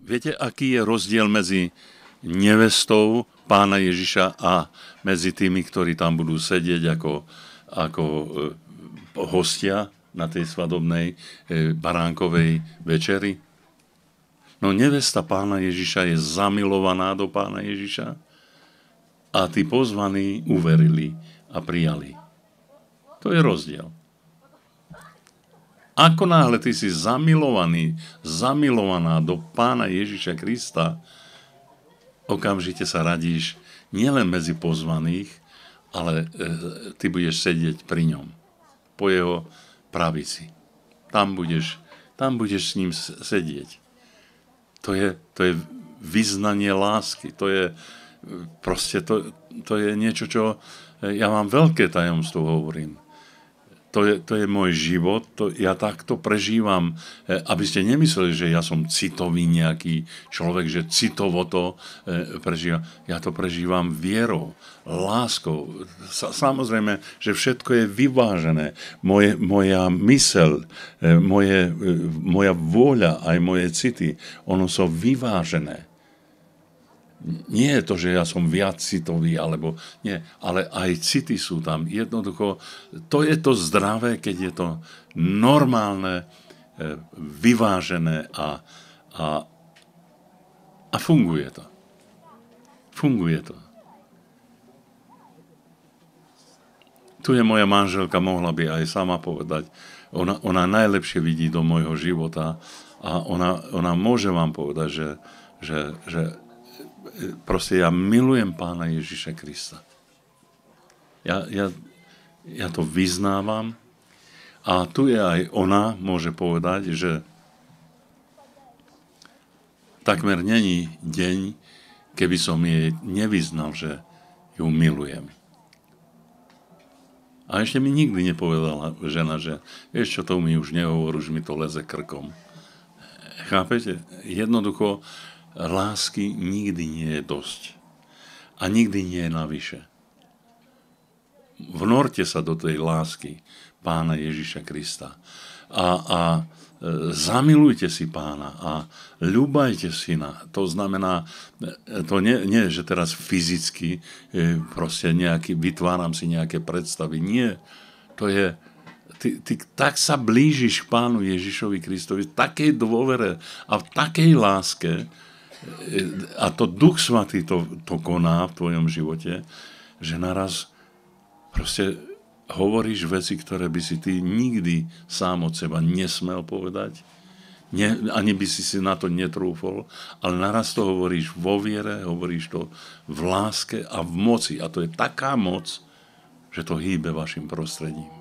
Viete, aký je rozdiel medzi nevestou pána Ježiša a medzi tými, ktorí tam budú sedieť ako, ako e, hostia na tej svadobnej e, baránkovej večeri? No nevesta pána Ježiša je zamilovaná do pána Ježiša a tí pozvaní uverili a prijali. To je rozdiel. Ako náhle ty si zamilovaný, zamilovaná do pána Ježiša Krista, okamžite sa radíš nielen medzi pozvaných, ale e, ty budeš sedieť pri ňom, po jeho pravici. Tam budeš, tam budeš s ním sedieť. To je, to je vyznanie lásky, to je e, proste to, to je niečo, čo e, ja vám veľké tajomstvo hovorím to je, to je môj život, to, ja takto prežívam, e, aby ste nemysleli, že ja som citový nejaký človek, že citovo to e, prežívam. Ja to prežívam vierou, láskou. Samozrejme, že všetko je vyvážené. Moje, moja mysel, e, moje, moja vôľa aj moje city, ono sú vyvážené nie je to, že ja som viac citový, alebo nie, ale aj city sú tam. Jednoducho, to je to zdravé, keď je to normálne, e, vyvážené a, a, a funguje to. Funguje to. Tu je moja manželka, mohla by aj sama povedať. Ona, ona najlepšie vidí do môjho života a ona, ona môže vám povedať, že, že, že proste ja milujem pána Ježiša Krista. Ja, ja, ja to vyznávam a tu je aj ona, môže povedať, že takmer není deň, keby som jej nevyznal, že ju milujem. A ešte mi nikdy nepovedala žena, že vieš čo, to mi už nehovor, už mi to leze krkom. Chápete? Jednoducho, lásky nikdy nie je dosť. A nikdy nie je navyše. Vnorte sa do tej lásky pána Ježiša Krista. A, a e, zamilujte si pána a ľúbajte na, To znamená, e, to nie, nie, že teraz fyzicky e, proste nejaký, vytváram si nejaké predstavy. Nie, to je, ty, ty tak sa blížiš k pánu Ježišovi Kristovi, v takej dôvere a v takej láske, a to Duch Svatý to, to koná v tvojom živote, že naraz proste hovoríš veci, ktoré by si ty nikdy sám od seba nesmel povedať, ne, ani by si si na to netrúfol, ale naraz to hovoríš vo viere, hovoríš to v láske a v moci. A to je taká moc, že to hýbe vašim prostredím.